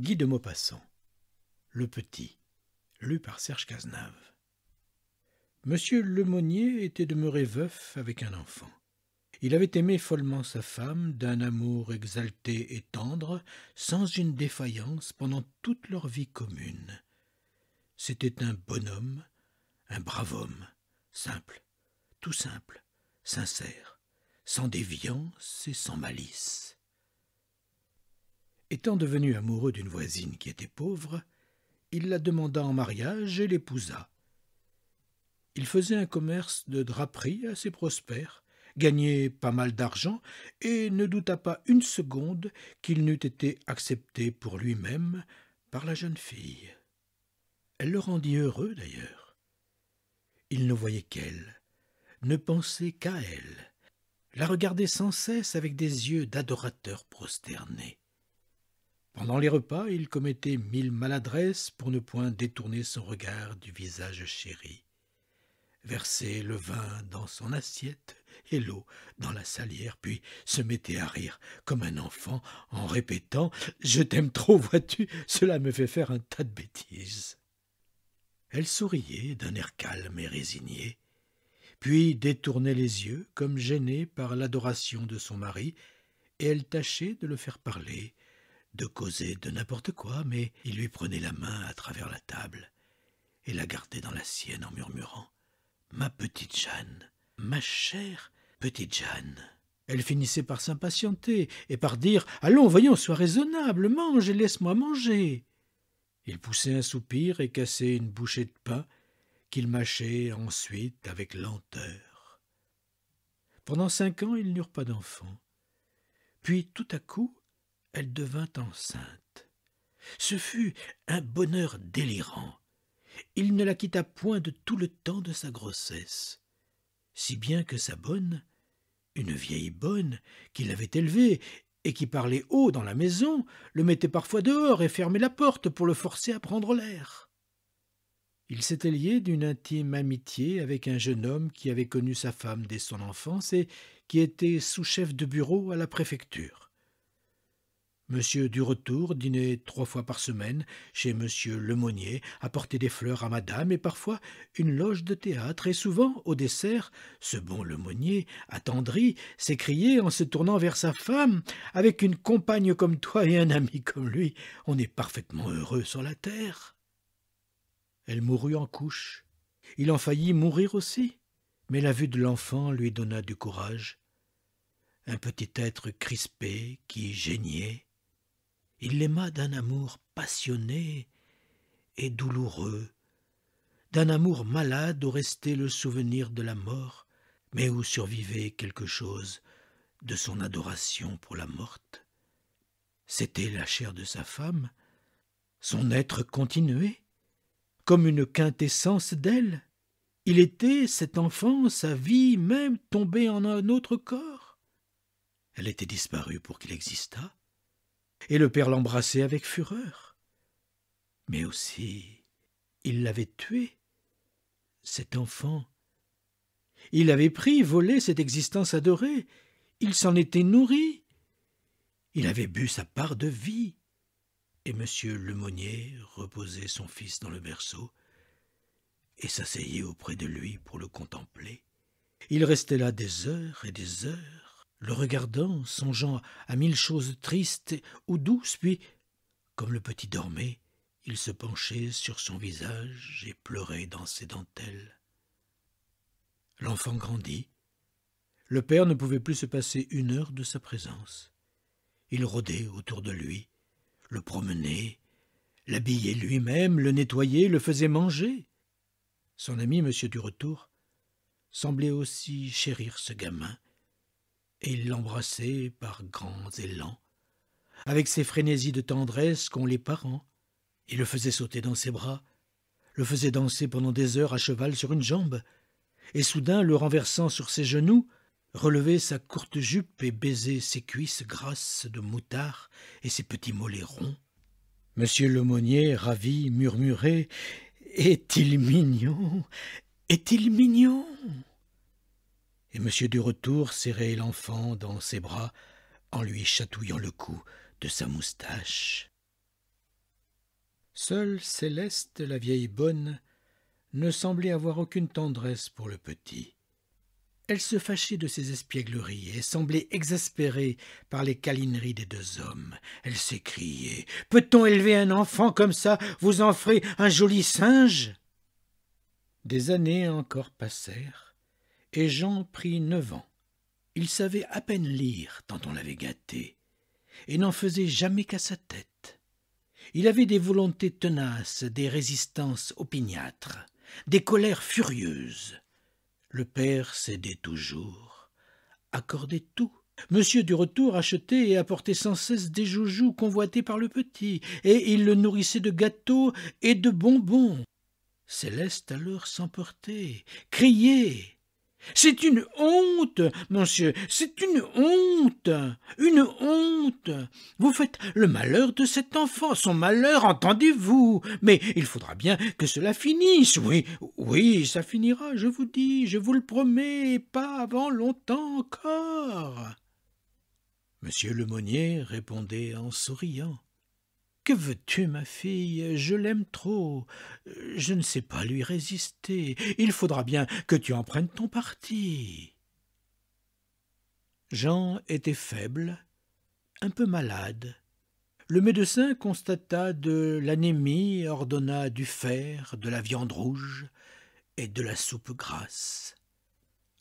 Guy de Maupassant. Le Petit. Lu par Serge Cazenave. Monsieur Lemonnier était demeuré veuf avec un enfant. Il avait aimé follement sa femme d'un amour exalté et tendre, sans une défaillance pendant toute leur vie commune. C'était un bonhomme, un brave homme, simple, tout simple, sincère, sans déviance et sans malice. Étant devenu amoureux d'une voisine qui était pauvre, il la demanda en mariage et l'épousa. Il faisait un commerce de draperie assez prospère, gagnait pas mal d'argent et ne douta pas une seconde qu'il n'eût été accepté pour lui-même par la jeune fille. Elle le rendit heureux d'ailleurs. Il ne voyait qu'elle, ne pensait qu'à elle, la regardait sans cesse avec des yeux d'adorateur prosterné. Pendant les repas, il commettait mille maladresses pour ne point détourner son regard du visage chéri. Versait le vin dans son assiette et l'eau dans la salière, puis se mettait à rire comme un enfant en répétant Je t'aime trop, vois-tu, cela me fait faire un tas de bêtises. Elle souriait d'un air calme et résigné, puis détournait les yeux comme gênée par l'adoration de son mari, et elle tâchait de le faire parler de causer de n'importe quoi, mais il lui prenait la main à travers la table et la gardait dans la sienne en murmurant Ma petite Jeanne, ma chère petite Jeanne. Elle finissait par s'impatienter et par dire Allons, voyons, sois raisonnable, mange et laisse-moi manger. Il poussait un soupir et cassait une bouchée de pain qu'il mâchait ensuite avec lenteur. Pendant cinq ans, ils n'eurent pas d'enfants. Puis, tout à coup, elle devint enceinte. Ce fut un bonheur délirant. Il ne la quitta point de tout le temps de sa grossesse, si bien que sa bonne, une vieille bonne qui l'avait élevée et qui parlait haut dans la maison, le mettait parfois dehors et fermait la porte pour le forcer à prendre l'air. Il s'était lié d'une intime amitié avec un jeune homme qui avait connu sa femme dès son enfance et qui était sous-chef de bureau à la préfecture. Monsieur du retour dînait trois fois par semaine chez monsieur Lemonnier, apportait des fleurs à madame et parfois une loge de théâtre, et souvent, au dessert, ce bon Lemonnier, attendri, s'écriait en se tournant vers sa femme Avec une compagne comme toi et un ami comme lui, on est parfaitement heureux sur la terre. Elle mourut en couche. Il en faillit mourir aussi, mais la vue de l'enfant lui donna du courage. Un petit être crispé qui geignait, il l'aima d'un amour passionné et douloureux, d'un amour malade où restait le souvenir de la mort, mais où survivait quelque chose de son adoration pour la morte. C'était la chair de sa femme, son être continué, comme une quintessence d'elle. Il était, cet enfant, sa vie même tombée en un autre corps. Elle était disparue pour qu'il existât, et le père l'embrassait avec fureur. Mais aussi, il l'avait tué, cet enfant. Il avait pris, volé cette existence adorée, il s'en était nourri, il avait bu sa part de vie. Et monsieur Lemonnier reposait son fils dans le berceau et s'asseyait auprès de lui pour le contempler. Il restait là des heures et des heures le regardant, songeant à mille choses tristes ou douces, puis, comme le petit dormait, il se penchait sur son visage et pleurait dans ses dentelles. L'enfant grandit. Le père ne pouvait plus se passer une heure de sa présence. Il rôdait autour de lui, le promenait, l'habillait lui-même, le nettoyait, le faisait manger. Son ami, monsieur du retour, semblait aussi chérir ce gamin, et il l'embrassait par grands élans, avec ces frénésies de tendresse qu'ont les parents. Il le faisait sauter dans ses bras, le faisait danser pendant des heures à cheval sur une jambe, et soudain, le renversant sur ses genoux, relevait sa courte jupe et baisait ses cuisses grasses de moutard et ses petits mollets ronds. Monsieur Lemonnier, ravi, murmurait Est-il mignon Est-il mignon et M. du Retour serrait l'enfant dans ses bras en lui chatouillant le cou de sa moustache. Seule Céleste, la vieille bonne, ne semblait avoir aucune tendresse pour le petit. Elle se fâchait de ses espiègleries et semblait exaspérée par les câlineries des deux hommes. Elle s'écriait Peut-on élever un enfant comme ça Vous en ferez un joli singe Des années encore passèrent et Jean prit neuf ans. Il savait à peine lire, tant on l'avait gâté, et n'en faisait jamais qu'à sa tête. Il avait des volontés tenaces, des résistances opiniâtres, des colères furieuses. Le père cédait toujours, accordait tout. Monsieur du retour achetait et apportait sans cesse des joujoux convoités par le petit, et il le nourrissait de gâteaux et de bonbons. Céleste alors s'emportait, criait, c'est une honte, monsieur, c'est une honte, une honte. Vous faites le malheur de cet enfant, son malheur, entendez-vous. Mais il faudra bien que cela finisse. Oui, oui, ça finira, je vous dis, je vous le promets, pas avant longtemps encore. Monsieur Lemonnier répondait en souriant. Que veux-tu, ma fille Je l'aime trop. Je ne sais pas lui résister. Il faudra bien que tu en prennes ton parti. Jean était faible, un peu malade. Le médecin constata de l'anémie, ordonna du fer, de la viande rouge et de la soupe grasse.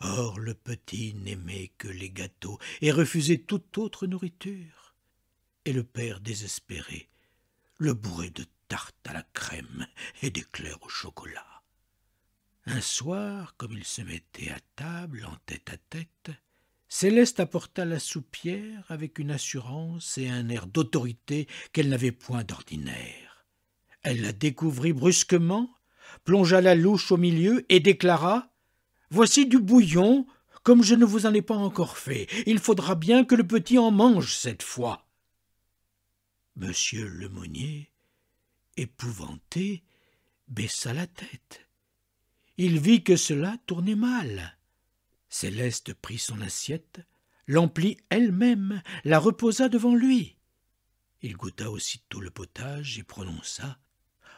Or le petit n'aimait que les gâteaux et refusait toute autre nourriture. Et le père désespéré le bourré de tarte à la crème et d'éclairs au chocolat. Un soir, comme ils se mettaient à table en tête à tête, Céleste apporta la soupière avec une assurance et un air d'autorité qu'elle n'avait point d'ordinaire. Elle la découvrit brusquement, plongea la louche au milieu et déclara Voici du bouillon, comme je ne vous en ai pas encore fait. Il faudra bien que le petit en mange cette fois. Monsieur Lemonnier, épouvanté, baissa la tête. Il vit que cela tournait mal. Céleste prit son assiette, l'emplit elle-même, la reposa devant lui. Il goûta aussitôt le potage et prononça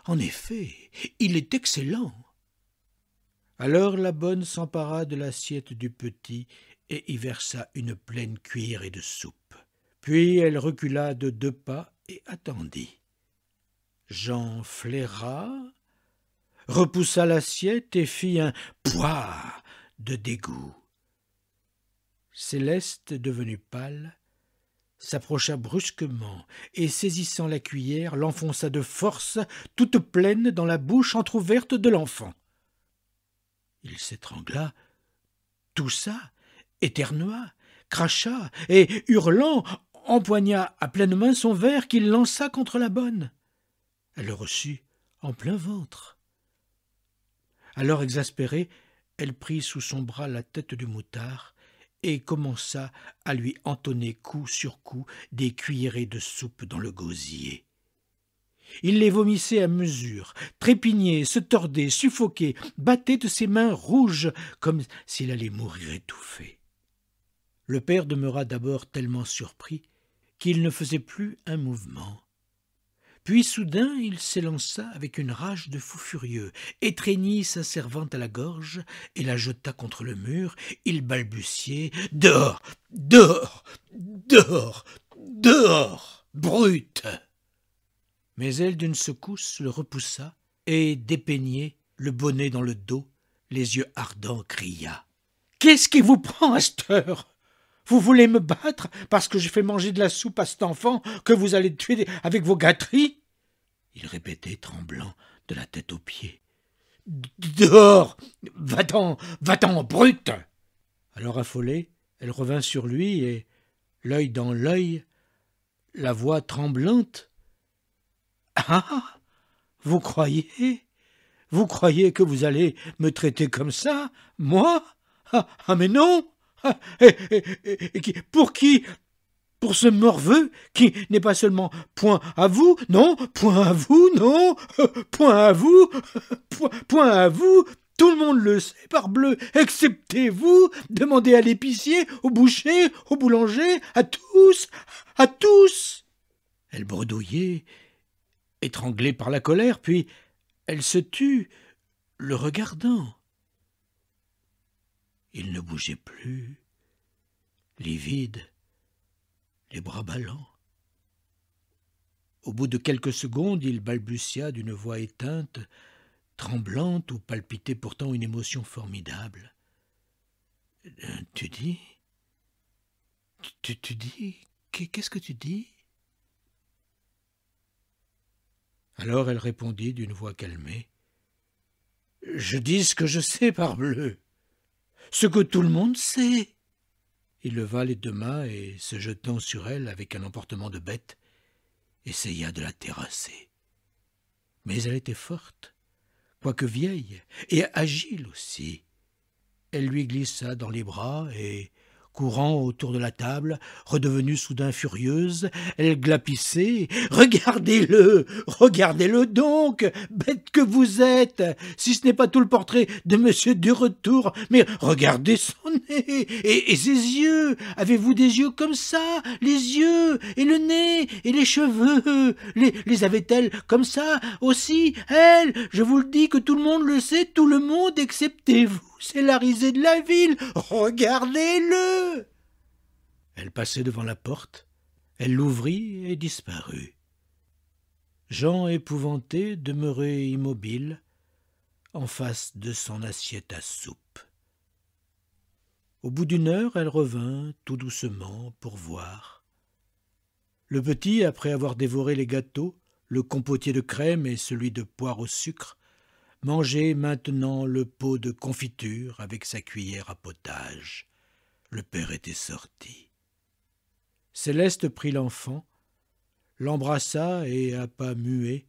En effet, il est excellent. Alors la bonne s'empara de l'assiette du petit et y versa une pleine cuillerée de soupe. Puis elle recula de deux pas et attendit. Jean flaira, repoussa l'assiette et fit un poids de dégoût. Céleste, devenue pâle, s'approcha brusquement et, saisissant la cuillère, l'enfonça de force, toute pleine, dans la bouche entr'ouverte de l'enfant. Il s'étrangla, toussa, éternua, cracha et, hurlant, empoigna à pleine main son verre qu'il lança contre la bonne. Elle le reçut en plein ventre. Alors exaspérée, elle prit sous son bras la tête du moutard et commença à lui entonner coup sur coup des cuillerées de soupe dans le gosier. Il les vomissait à mesure, trépignait, se tordait, suffoquait, battait de ses mains rouges comme s'il allait mourir étouffé. Le père demeura d'abord tellement surpris qu'il ne faisait plus un mouvement. Puis soudain il s'élança avec une rage de fou furieux, étreignit sa servante à la gorge et la jeta contre le mur. Il balbutiait Dehors Dehors Dehors Dehors Brute Mais elle, d'une secousse, le repoussa et, dépeignée, le bonnet dans le dos, les yeux ardents, cria Qu'est-ce qui vous prend à vous voulez me battre parce que j'ai fait manger de la soupe à cet enfant que vous allez tuer avec vos gâteries Il répétait, tremblant, de la tête aux pieds. Dehors Va-t'en Va-t'en, brute Alors affolée, elle revint sur lui et, l'œil dans l'œil, la voix tremblante. Ah Vous croyez Vous croyez que vous allez me traiter comme ça Moi ah, ah mais non pour qui pour ce morveux qui n'est pas seulement point à vous, non, point à vous, non, point à vous, point, à vous, tout le monde le sait, parbleu, excepté vous, demandez à l'épicier, au boucher, au boulanger, à tous, à tous. Elle bredouillait, étranglée par la colère, puis elle se tut, le regardant. Il ne bougeait plus, livide, les bras ballants. Au bout de quelques secondes, il balbutia d'une voix éteinte, tremblante où palpitait pourtant une émotion formidable. Euh, tu dis Tu, tu dis Qu'est-ce que tu dis Alors elle répondit d'une voix calmée. Je dis ce que je sais, parbleu ce que tout le monde sait. Il leva les deux mains et, se jetant sur elle avec un emportement de bête, essaya de la terrasser. Mais elle était forte, quoique vieille, et agile aussi. Elle lui glissa dans les bras et, courant autour de la table, redevenue soudain furieuse, elle glapissait. Regardez-le, regardez-le donc, bête que vous êtes, si ce n'est pas tout le portrait de monsieur du retour mais regardez son nez et, ses yeux. Avez-vous des yeux comme ça, les yeux et le nez et les cheveux Les, les avait-elle comme ça aussi, elle Je vous le dis que tout le monde le sait, tout le monde excepté vous c'est la risée de la ville. Regardez-le. Elle passait devant la porte, elle l'ouvrit et disparut. Jean, épouvanté, demeurait immobile, en face de son assiette à soupe. Au bout d'une heure, elle revint tout doucement pour voir. Le petit, après avoir dévoré les gâteaux, le compotier de crème et celui de poire au sucre, mangeait maintenant le pot de confiture avec sa cuillère à potage. Le père était sorti. Céleste prit l'enfant, l'embrassa et, à pas muet,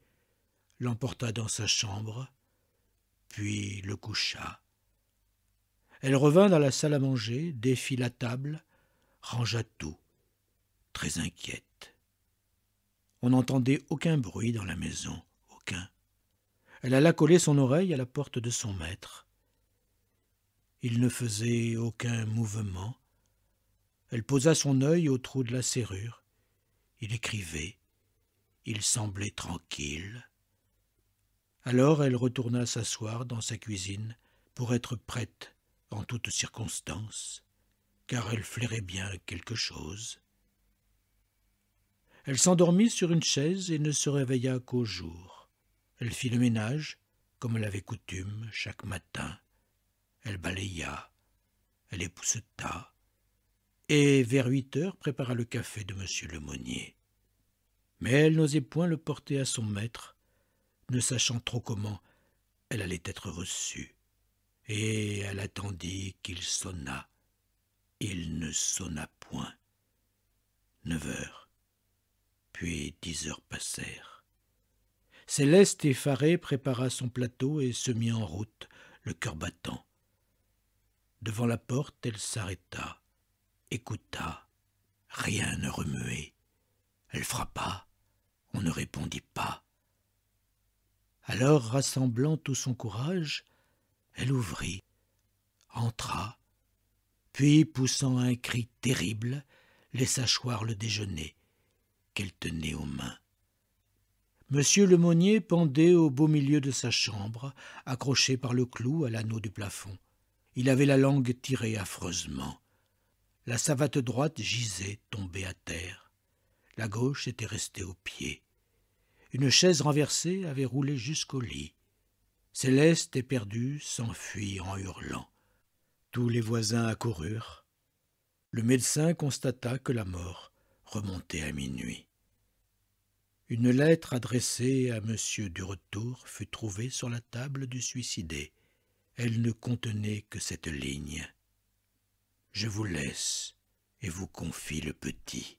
l'emporta dans sa chambre, puis le coucha. Elle revint dans la salle à manger, défit la table, rangea tout, très inquiète. On n'entendait aucun bruit dans la maison, aucun. Elle alla coller son oreille à la porte de son maître. Il ne faisait aucun mouvement. Elle posa son œil au trou de la serrure. Il écrivait. Il semblait tranquille. Alors elle retourna s'asseoir dans sa cuisine pour être prête en toutes circonstances, car elle flairait bien quelque chose. Elle s'endormit sur une chaise et ne se réveilla qu'au jour. Elle fit le ménage, comme elle avait coutume, chaque matin. Elle balaya, elle épousseta, et vers huit heures prépara le café de M. le Mais elle n'osait point le porter à son maître, ne sachant trop comment elle allait être reçue, et elle attendit qu'il sonna. Il ne sonna point. Neuf heures, puis dix heures passèrent. Céleste, effarée, prépara son plateau et se mit en route, le cœur battant. Devant la porte, elle s'arrêta, écouta. Rien ne remuait. Elle frappa. On ne répondit pas. Alors, rassemblant tout son courage, elle ouvrit, entra, puis, poussant un cri terrible, laissa choir le déjeuner qu'elle tenait aux mains. Monsieur Lemonnier pendait au beau milieu de sa chambre, accroché par le clou à l'anneau du plafond. Il avait la langue tirée affreusement. La savate droite gisait, tombée à terre. La gauche était restée au pied. Une chaise renversée avait roulé jusqu'au lit. Céleste, éperdue, s'enfuit en hurlant. Tous les voisins accoururent. Le médecin constata que la mort remontait à minuit. Une lettre adressée à M. Duretour fut trouvée sur la table du suicidé. Elle ne contenait que cette ligne. Je vous laisse et vous confie le petit.